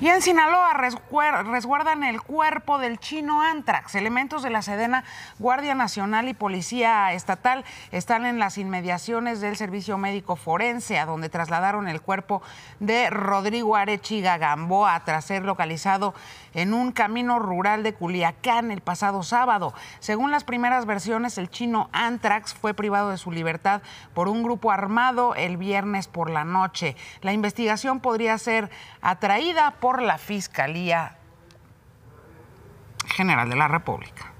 Y en Sinaloa resguardan el cuerpo del chino Antrax. Elementos de la Sedena, Guardia Nacional y Policía Estatal están en las inmediaciones del Servicio Médico Forense, a donde trasladaron el cuerpo de Rodrigo Arechiga Gamboa tras ser localizado en un camino rural de Culiacán el pasado sábado. Según las primeras versiones, el chino Antrax fue privado de su libertad por un grupo armado el viernes por la noche. La investigación podría ser atraída por por la Fiscalía General de la República.